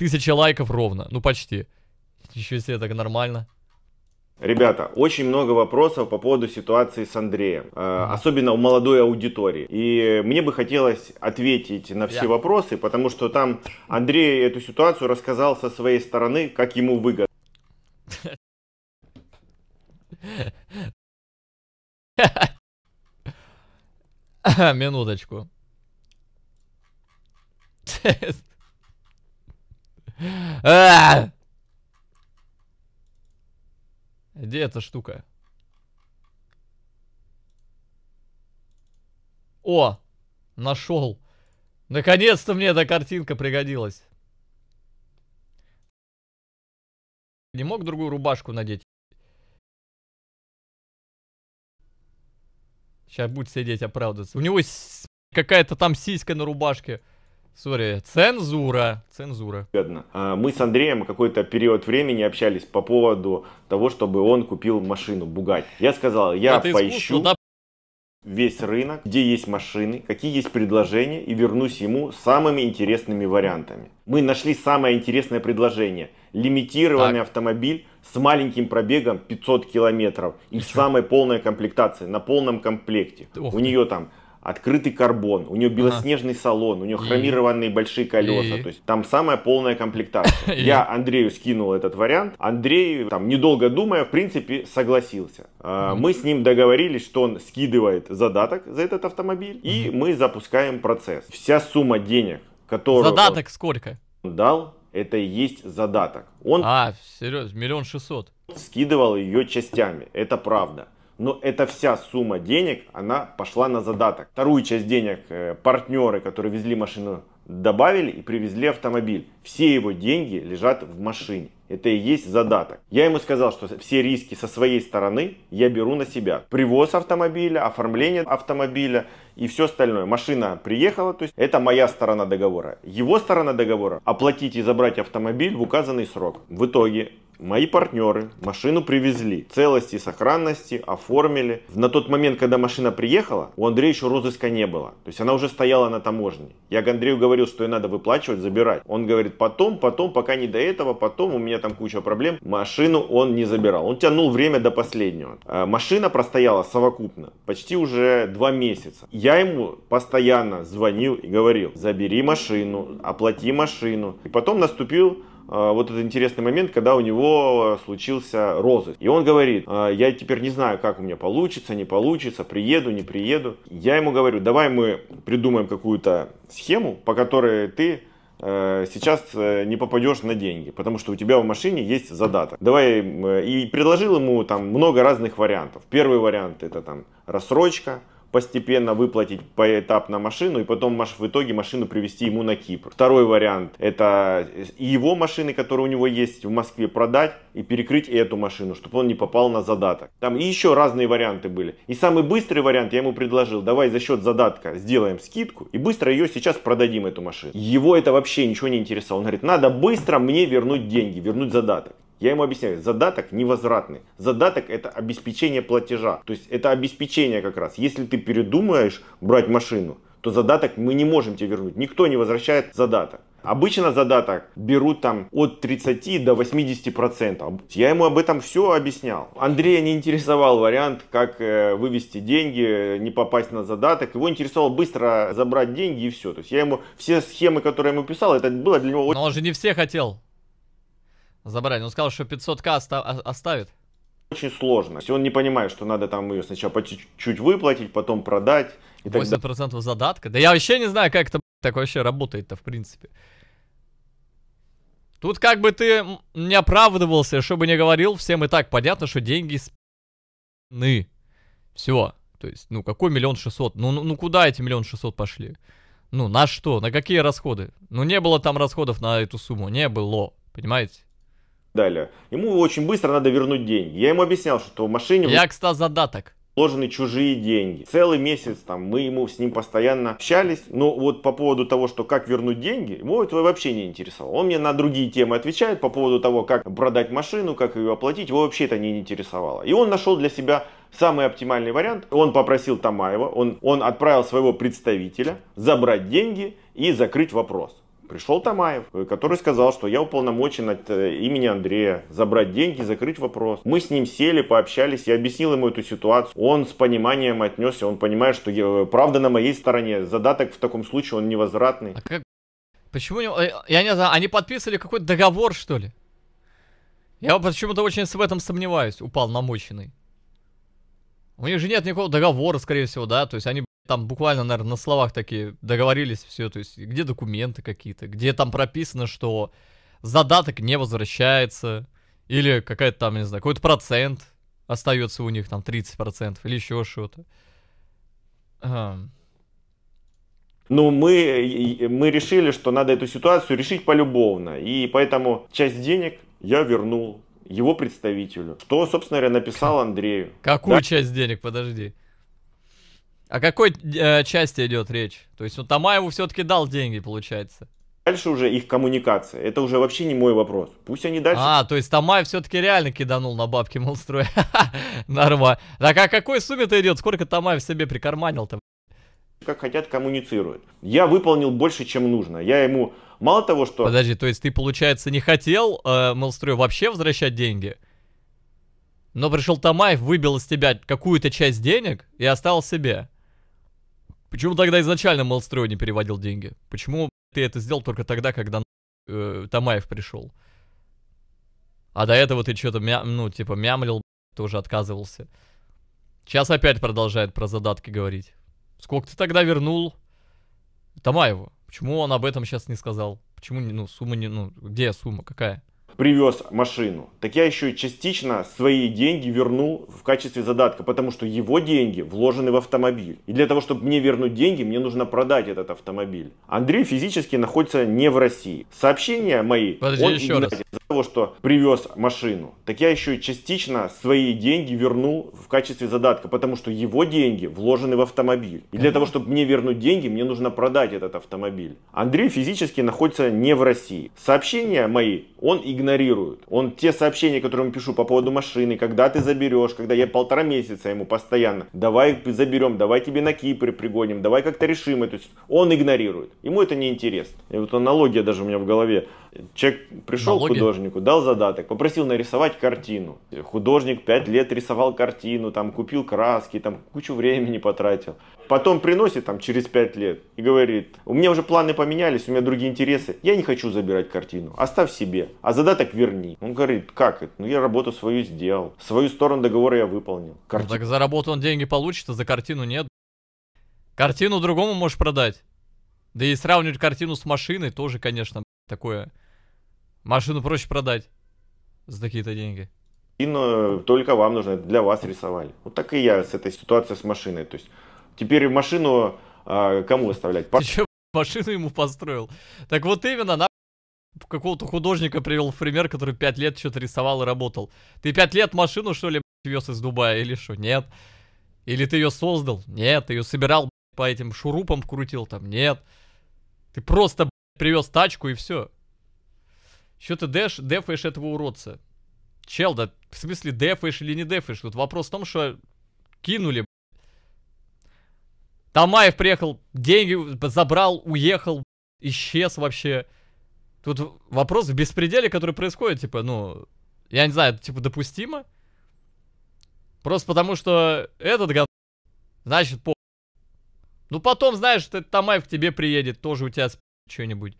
Тысяча лайков ровно, ну почти. Ничего себе, так нормально. Ребята, очень много вопросов по поводу ситуации с Андреем, э, особенно у молодой аудитории. И мне бы хотелось ответить на все yeah. вопросы, потому что там Андрей эту ситуацию рассказал со своей стороны, как ему выгодно. Минуточку. А! Где эта штука? О! Нашел! Наконец-то мне эта картинка пригодилась. Не мог другую рубашку надеть? Сейчас будет сидеть оправдываться. У него какая-то там сиська на рубашке. Сори, цензура. Цензура. А мы с Андреем какой-то период времени общались по поводу того, чтобы он купил машину Бугать. Я сказал, я Это поищу весь рынок, где есть машины, какие есть предложения и вернусь ему самыми интересными вариантами. Мы нашли самое интересное предложение. Лимитированный так. автомобиль с маленьким пробегом 500 километров и в самой полной комплектации, на полном комплекте. Ох, У нее там открытый карбон, у нее белоснежный ага. салон, у нее хромированные и... большие колеса, и... то есть там самая полная комплектация. И... Я Андрею скинул этот вариант, Андрей, там, недолго думая, в принципе, согласился. mm Мы с ним договорились, что он скидывает задаток за этот автомобиль, mm и мы запускаем процесс. Вся сумма денег, которую... Задаток он сколько? Дал, это и есть задаток. Он... А, серьезно, миллион шестьсот. Скидывал ее частями, это правда но эта вся сумма денег, она пошла на задаток. Вторую часть денег э, партнеры, которые везли машину, добавили и привезли автомобиль. Все его деньги лежат в машине. Это и есть задаток. Я ему сказал, что все риски со своей стороны я беру на себя. Привоз автомобиля, оформление автомобиля и все остальное. Машина приехала, то есть это моя сторона договора. Его сторона договора оплатить и забрать автомобиль в указанный срок. В итоге Мои партнеры машину привезли, целости и сохранности, оформили. На тот момент, когда машина приехала, у Андрея еще розыска не было. То есть она уже стояла на таможне. Я к Андрею говорил, что ей надо выплачивать, забирать. Он говорит, потом, потом, пока не до этого, потом, у меня там куча проблем. Машину он не забирал. Он тянул время до последнего. А машина простояла совокупно почти уже два месяца. Я ему постоянно звонил и говорил, забери машину, оплати машину. И потом наступил а, вот этот интересный момент, когда у него а, случился розыск. И он говорит, «А, я теперь не знаю, как у меня получится, не получится, приеду, не приеду. Я ему говорю, давай мы придумаем какую-то схему, по которой ты э, сейчас э, не попадешь на деньги, потому что у тебя в машине есть задаток. Давай, э, и предложил ему там много разных вариантов. Первый вариант это там рассрочка, постепенно выплатить поэтапно машину и потом в итоге машину привезти ему на Кипр. Второй вариант это его машины, которые у него есть в Москве, продать и перекрыть эту машину, чтобы он не попал на задаток. Там и еще разные варианты были. И самый быстрый вариант я ему предложил, давай за счет задатка сделаем скидку и быстро ее сейчас продадим эту машину. Его это вообще ничего не интересовало. Он говорит, надо быстро мне вернуть деньги, вернуть задаток. Я ему объясняю, задаток невозвратный. Задаток это обеспечение платежа. То есть это обеспечение как раз. Если ты передумаешь брать машину, то задаток мы не можем тебе вернуть. Никто не возвращает задаток. Обычно задаток берут там от 30 до 80 процентов. Я ему об этом все объяснял. Андрея не интересовал вариант, как э, вывести деньги, не попасть на задаток. Его интересовало быстро забрать деньги и все. То есть я ему все схемы, которые я ему писал, это было для него... Но он же не все хотел. Забрать. Он сказал, что 500к оставит. Очень сложно. Он не понимает, что надо там ее сначала по чуть-чуть выплатить, потом продать. И 80% тогда... задатка? Да я вообще не знаю, как это так вообще работает-то в принципе. Тут как бы ты не оправдывался, что бы не говорил, всем и так понятно, что деньги спны. Все. То есть, ну какой миллион шестьсот? Ну, ну, ну куда эти миллион шестьсот пошли? Ну, на что? На какие расходы? Ну, не было там расходов на эту сумму. Не было. Понимаете? далее. Ему очень быстро надо вернуть деньги. Я ему объяснял, что в машине... Я, кстати, задаток вложены чужие деньги. Целый месяц там мы ему с ним постоянно общались, но вот по поводу того, что как вернуть деньги, его это вообще не интересовало. Он мне на другие темы отвечает по поводу того, как продать машину, как ее оплатить, его вообще это не интересовало. И он нашел для себя самый оптимальный вариант. Он попросил Тамаева, он, он отправил своего представителя забрать деньги и закрыть вопрос. Пришел Тамаев, э, который сказал, что я уполномочен от э, имени Андрея забрать деньги, закрыть вопрос. Мы с ним сели, пообщались, я объяснил ему эту ситуацию. Он с пониманием отнесся, он понимает, что я, э, правда на моей стороне. Задаток в таком случае он невозвратный. А как... Почему Я не знаю, они подписывали какой-то договор, что ли? Я почему-то очень в этом сомневаюсь, Упал намоченный. У них же нет никакого договора, скорее всего, да, то есть они там буквально, наверное, на словах такие договорились все, то есть где документы какие-то, где там прописано, что задаток не возвращается, или какая-то там, не знаю, какой-то процент остается у них, там 30% или еще что-то. Ага. Ну, мы, мы решили, что надо эту ситуацию решить полюбовно, и поэтому часть денег я вернул, его представителю. Что, собственно говоря, написал Андрею. Какую да? часть денег, подожди. О какой э, части идет речь? То есть ну, Тамаеву все-таки дал деньги, получается. Дальше уже их коммуникация. Это уже вообще не мой вопрос. Пусть они дальше... А, то есть Тамаев все-таки реально киданул на бабки Молстроя. Нормально. Так а какой сумме-то идет? Сколько Тамаев себе прикарманил-то? Как хотят, коммуницируют. Я выполнил больше, чем нужно. Я ему Мало того, что... Подожди, то есть ты, получается, не хотел э, Мелстрою вообще возвращать деньги? Но пришел Тамаев, выбил из тебя какую-то часть денег и оставил себе. Почему тогда изначально Мелстрой не переводил деньги? Почему ты это сделал только тогда, когда э, Тамаев пришел? А до этого ты что-то, мя... ну, типа, мямлил, тоже отказывался. Сейчас опять продолжает про задатки говорить. Сколько ты тогда вернул Тамаеву? Почему он об этом сейчас не сказал? Почему, ну, сумма не, ну, где сумма, какая? Привез машину. Так я еще частично свои деньги вернул в качестве задатка, потому что его деньги вложены в автомобиль. И для того, чтобы мне вернуть деньги, мне нужно продать этот автомобиль. Андрей физически находится не в России. Сообщения мои... Подожди, он еще раз того, что привез машину, так я еще частично свои деньги вернул в качестве задатка, потому что его деньги вложены в автомобиль. И для того, чтобы мне вернуть деньги, мне нужно продать этот автомобиль. Андрей физически находится не в России. Сообщения мои он игнорирует. Он те сообщения, которые ему пишу по поводу машины, когда ты заберешь, когда я полтора месяца ему постоянно, давай заберем, давай тебе на Кипр пригоним, давай как-то решим это. Он игнорирует. Ему это не интересно. И вот аналогия даже у меня в голове. Человек пришел Налоги? к художнику, дал задаток, попросил нарисовать картину. Художник пять лет рисовал картину, там купил краски, там кучу времени потратил. Потом приносит там через пять лет и говорит, у меня уже планы поменялись, у меня другие интересы, я не хочу забирать картину, оставь себе, а задаток верни. Он говорит, как это? Ну я работу свою сделал, свою сторону договора я выполнил. Карти... Ну, так за работу он деньги получит, а за картину нет. Картину другому можешь продать. Да и сравнивать картину с машиной тоже, конечно, такое Машину проще продать за такие-то деньги. И но только вам нужно, для вас рисовали. Вот так и я с этой ситуацией с машиной. То есть теперь машину а, кому оставлять? Пар... Ты что, машину ему построил? Так вот именно, на какого-то художника привел в пример, который пять лет что-то рисовал и работал. Ты пять лет машину, что ли, вез из Дубая или что? Нет. Или ты ее создал? Нет. Ты ее собирал, по этим шурупам крутил там? Нет. Ты просто привез тачку и все. Что ты дэш, дефаешь этого уродца? Чел, да в смысле дефаешь или не дефаешь? Тут вопрос в том, что кинули. Тамаев приехал, деньги забрал, уехал, исчез вообще. Тут вопрос в беспределе, который происходит, типа, ну, я не знаю, это, типа, допустимо? Просто потому, что этот гад, значит, по... Ну, потом, знаешь, этот Тамаев к тебе приедет, тоже у тебя что-нибудь.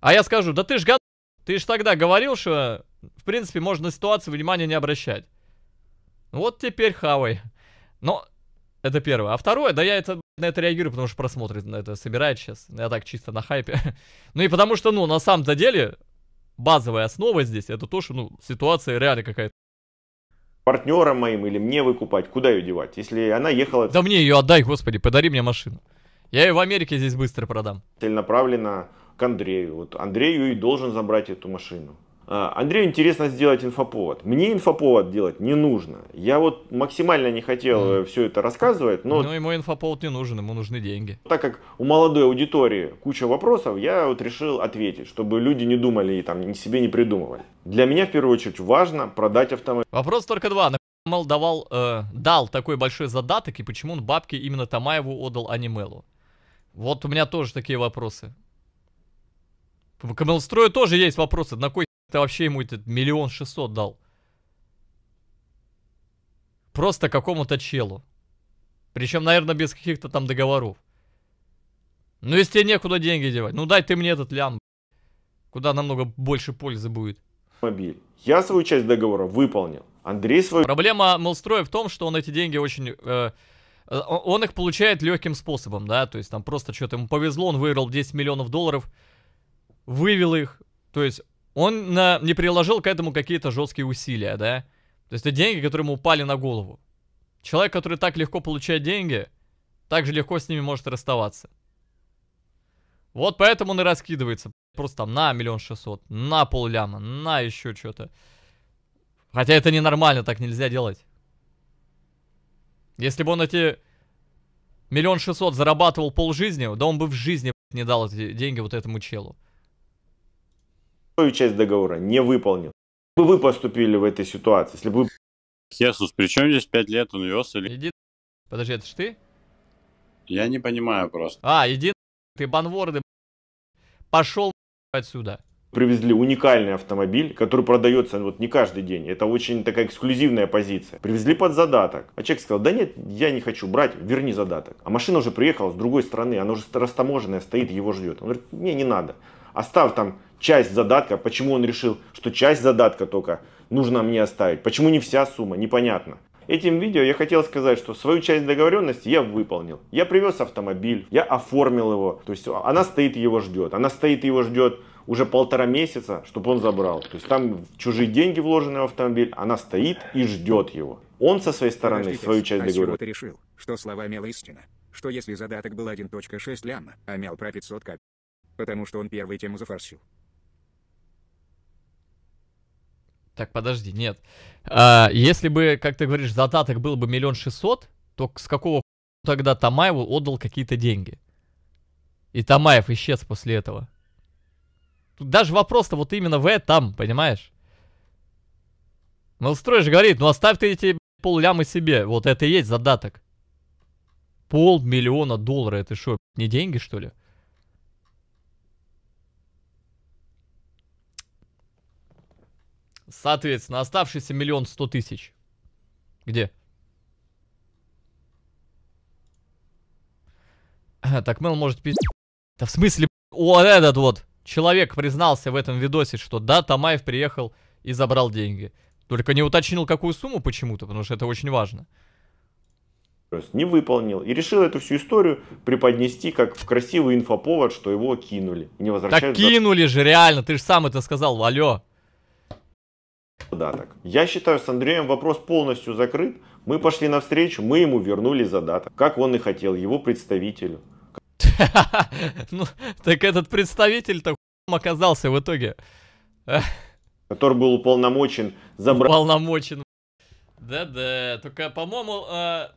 А я скажу, да ты ж гад, ты же тогда говорил, что, в принципе, можно на ситуацию внимания не обращать. Вот теперь хавай. Но это первое. А второе, да я это, на это реагирую, потому что просмотры на это собирает сейчас. Я так чисто на хайпе. ну и потому что, ну, на самом-то деле, базовая основа здесь, это то, что, ну, ситуация реально какая-то. Партнером моим или мне выкупать, куда ее девать? Если она ехала... Да мне ее отдай, господи, подари мне машину. Я ее в Америке здесь быстро продам. Целенаправленно к Андрею. Вот Андрею и должен забрать эту машину. А, Андрею интересно сделать инфоповод. Мне инфоповод делать не нужно. Я вот максимально не хотел mm. Э, все это рассказывать, но... Но ну, ему инфоповод не нужен, ему нужны деньги. Так как у молодой аудитории куча вопросов, я вот решил ответить, чтобы люди не думали и там себе не придумывали. Для меня в первую очередь важно продать автомобиль. Вопрос только два. На Мел давал, э, дал такой большой задаток, и почему он бабки именно Тамаеву отдал, а не Мелу? Вот у меня тоже такие вопросы. К Камелстрою тоже есть вопросы. на кой ты вообще ему этот миллион шестьсот дал? Просто какому-то челу. Причем, наверное, без каких-то там договоров. Ну, если тебе некуда деньги девать, ну дай ты мне этот лям, куда намного больше пользы будет. Мобиль. Я свою часть договора выполнил. Андрей свою... Проблема Мелстроя в том, что он эти деньги очень... Э, э он их получает легким способом, да, то есть там просто что-то ему повезло, он выиграл 10 миллионов долларов, вывел их. То есть он на, не приложил к этому какие-то жесткие усилия, да? То есть это деньги, которые ему упали на голову. Человек, который так легко получает деньги, так же легко с ними может расставаться. Вот поэтому он и раскидывается. Просто там на миллион шестьсот, на полляма, на еще что-то. Хотя это ненормально, так нельзя делать. Если бы он эти миллион шестьсот зарабатывал пол жизни, да он бы в жизни не дал эти деньги вот этому челу свою часть договора не выполнил. Как бы вы поступили в этой ситуации, если бы вы... Хесус, при чем здесь 5 лет он вез или... Иди... Подожди, это ж ты? Я не понимаю просто. А, иди ты, банворды, пошел отсюда. Привезли уникальный автомобиль, который продается ну, вот не каждый день. Это очень такая эксклюзивная позиция. Привезли под задаток. А человек сказал, да нет, я не хочу брать, верни задаток. А машина уже приехала с другой стороны, она уже растаможенная стоит, его ждет. Он говорит, не, не надо. Оставь там часть задатка, почему он решил, что часть задатка только нужно мне оставить, почему не вся сумма, непонятно. Этим видео я хотел сказать, что свою часть договоренности я выполнил. Я привез автомобиль, я оформил его. То есть она стоит его ждет. Она стоит его ждет уже полтора месяца, чтобы он забрал. То есть там чужие деньги вложены в автомобиль, она стоит и ждет его. Он со своей стороны Подождите, свою часть а договоренности. ты решил, что слова Мела истина? Что если задаток был 1.6 ляма, а Мел про 500 капель? Потому что он первый тему зафарсил. Так, подожди, нет. А, если бы, как ты говоришь, задаток был бы миллион шестьсот, то с какого тогда Тамаеву отдал какие-то деньги? И Тамаев исчез после этого. Тут даже вопрос-то вот именно в этом, понимаешь? Малстрой же говорит, ну оставь ты эти поллямы себе. Вот это и есть задаток. Полмиллиона долларов, это что, не деньги что ли? Соответственно, оставшийся миллион сто тысяч. Где? Э, так Мел может пиздить. Да в смысле, вот этот вот человек признался в этом видосе, что да, Тамаев приехал и забрал деньги. Только не уточнил, какую сумму почему-то, потому что это очень важно. Не выполнил. И решил эту всю историю преподнести как в красивый инфоповод, что его кинули. Не возвращают. Так кинули же, реально, ты же сам это сказал, алло задаток. Я считаю, с Андреем вопрос полностью закрыт. Мы пошли навстречу, мы ему вернули задаток, как он и хотел, его представителю. Ну, так этот представитель-то оказался в итоге. Который был уполномочен забрать... Уполномочен. Да-да, только, по-моему, э,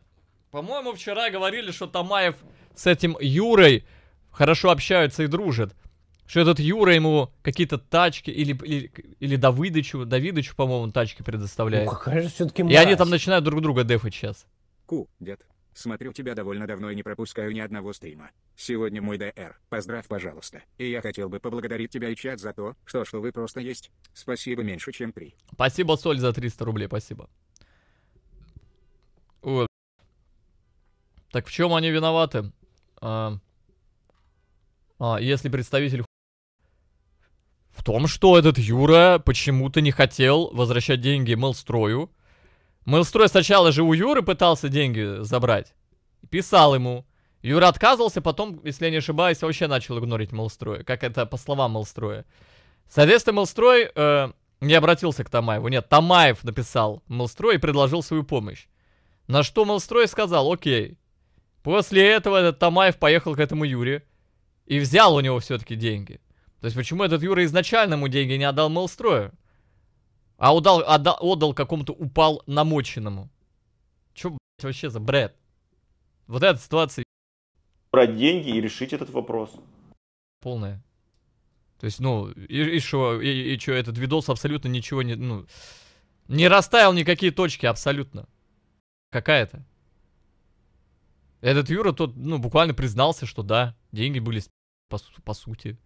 по-моему, вчера говорили, что Тамаев с этим Юрой хорошо общаются и дружат. Что этот Юра ему какие-то тачки или, или, или Давыдычу, Давидычу, по-моему, тачки предоставляет. Ну, какая же все-таки И они там начинают друг друга дефать сейчас. Ку, дед, смотрю тебя довольно давно и не пропускаю ни одного стрима. Сегодня мой ДР, поздравь, пожалуйста. И я хотел бы поблагодарить тебя и чат за то, что, что вы просто есть. Спасибо меньше, чем три. Спасибо, Соль, за 300 рублей, спасибо. Ой. Так в чем они виноваты? а, а если представитель том, что этот Юра почему-то не хотел возвращать деньги Мелстрою. Мелстрой сначала же у Юры пытался деньги забрать. Писал ему. Юра отказывался, потом, если я не ошибаюсь, вообще начал игнорить Мелстроя. Как это по словам Мелстроя. Соответственно, Мелстрой э, не обратился к Тамаеву. Нет, Тамаев написал Мелстрой и предложил свою помощь. На что Мелстрой сказал, окей. После этого этот Тамаев поехал к этому Юре и взял у него все-таки деньги. То есть почему этот Юра изначально ему деньги не отдал Мелстрою? А удал, отдал, отдал какому-то упал намоченному. Чё, блядь, вообще за бред? Вот эта ситуация... Брать деньги и решить этот вопрос. Полная. То есть, ну, и, что, и, и что, этот видос абсолютно ничего не, ну, не расставил никакие точки абсолютно. Какая-то. Этот Юра тот, ну, буквально признался, что да, деньги были по, по сути.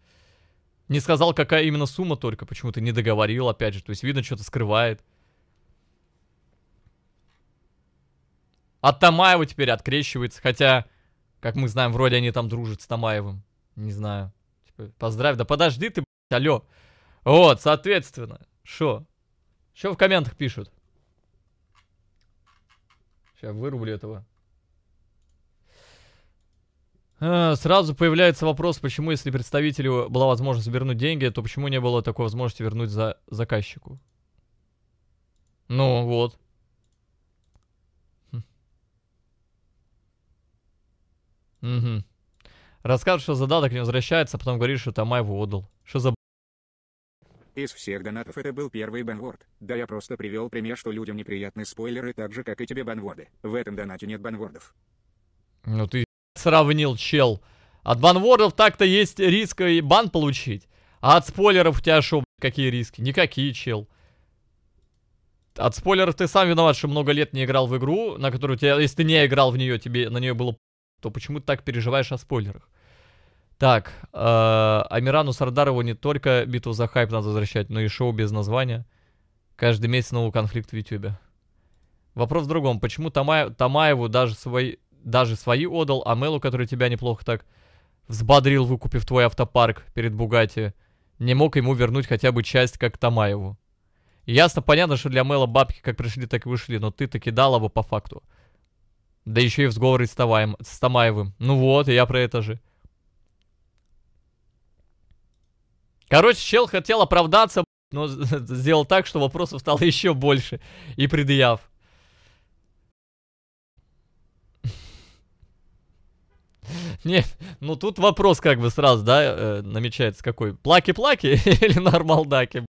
Не сказал, какая именно сумма только, почему-то не договорил, опять же. То есть, видно, что-то скрывает. От Тамаева теперь открещивается, хотя, как мы знаем, вроде они там дружат с Тамаевым. Не знаю. Типа, поздравь, да подожди ты, блядь, алло. Вот, соответственно, что? Что в комментах пишут? Сейчас вырублю этого. Э, сразу появляется вопрос, почему, если представителю была возможность вернуть деньги, то почему не было такой возможности вернуть за заказчику? Ну, вот. Хм. Угу. Расскажешь, что задаток не возвращается, а потом говоришь, что Тома его отдал. Что за... Из всех донатов это был первый банворд. Да я просто привел пример, что людям неприятны спойлеры так же, как и тебе банворды. В этом донате нет банвордов. Ну ты сравнил чел. От банвордов так-то есть риск и бан получить. А от спойлеров у тебя шо, какие риски? Никакие, чел. От спойлеров ты сам виноват, что много лет не играл в игру, на которую тебя, если ты не играл в нее, тебе на нее было, то почему ты так переживаешь о спойлерах? Так, э, Амирану Сардарову не только битву за хайп надо возвращать, но и шоу без названия. Каждый месяц новый конфликт в Ютубе. Вопрос в другом. Почему Тамаеву даже свои даже свои отдал, а Мелу, который тебя неплохо так взбодрил, выкупив твой автопарк перед Бугати, не мог ему вернуть хотя бы часть, как Тамаеву. Ясно, понятно, что для Мела бабки как пришли, так и вышли, но ты таки дал его по факту. Да еще и в сговоре с, Таваем, с Тамаевым. Ну вот, и я про это же. Короче, чел хотел оправдаться, но сделал так, что вопросов стало еще больше. И предъяв. Не, ну тут вопрос как бы сразу, да, э, намечается какой. Плаки-плаки или нормалдаки?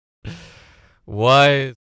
Why